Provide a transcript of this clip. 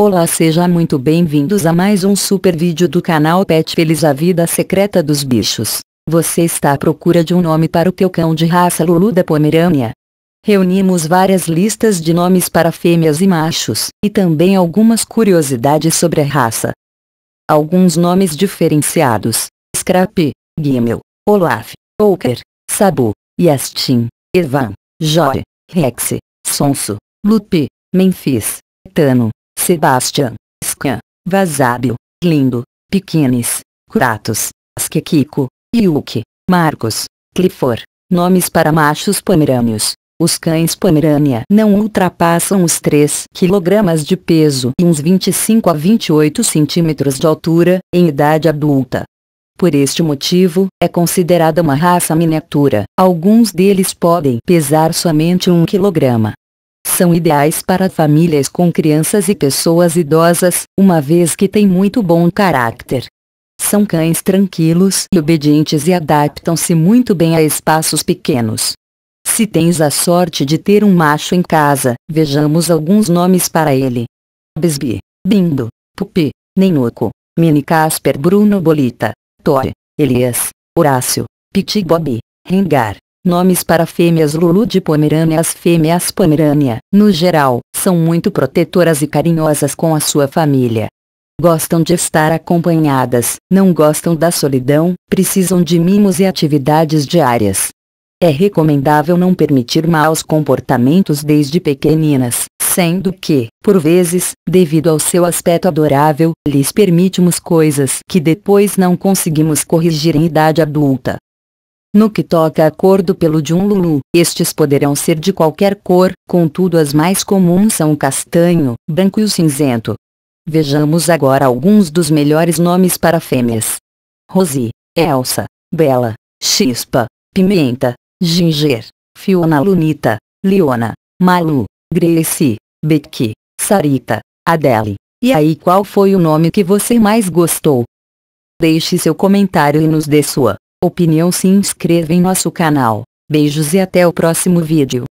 Olá seja muito bem-vindos a mais um super vídeo do canal Pet Feliz a Vida Secreta dos Bichos. Você está à procura de um nome para o teu cão de raça Lulu da Pomerânia? Reunimos várias listas de nomes para fêmeas e machos, e também algumas curiosidades sobre a raça. Alguns nomes diferenciados, Scrap, Gimel, Olaf, Oker, Sabu, Yastin, Evan, Joy, Rex, Sonso, Lupe, Memphis, Tano, Sebastian, Scan, Vasábio, Lindo, Piquines, Curatos, Asquequico, Yuki, Marcos, Clifford, nomes para machos pomerâneos. Os cães pomerânia não ultrapassam os 3 kg de peso e uns 25 a 28 centímetros de altura, em idade adulta. Por este motivo, é considerada uma raça miniatura. Alguns deles podem pesar somente 1 kg são ideais para famílias com crianças e pessoas idosas, uma vez que têm muito bom caráter. São cães tranquilos e obedientes e adaptam-se muito bem a espaços pequenos. Se tens a sorte de ter um macho em casa, vejamos alguns nomes para ele. Bisbee, Bindo, Pupi, Nenuco, Mini Casper Bruno Bolita, Thor, Elias, Horácio, Piti Bob, Rengar, Nomes para fêmeas Lulu de Pomerânia As fêmeas Pomerânia, no geral, são muito protetoras e carinhosas com a sua família. Gostam de estar acompanhadas, não gostam da solidão, precisam de mimos e atividades diárias. É recomendável não permitir maus comportamentos desde pequeninas, sendo que, por vezes, devido ao seu aspecto adorável, lhes permitimos coisas que depois não conseguimos corrigir em idade adulta. No que toca a cor do pelo de um lulu, estes poderão ser de qualquer cor, contudo as mais comuns são o castanho, branco e o cinzento. Vejamos agora alguns dos melhores nomes para fêmeas. Rosi, Elsa, Bela, Chispa, Pimenta, Ginger, Fiona Lunita, Leona, Malu, Gracie, Becky, Sarita, Adele. E aí qual foi o nome que você mais gostou? Deixe seu comentário e nos dê sua opinião se inscreva em nosso canal. Beijos e até o próximo vídeo.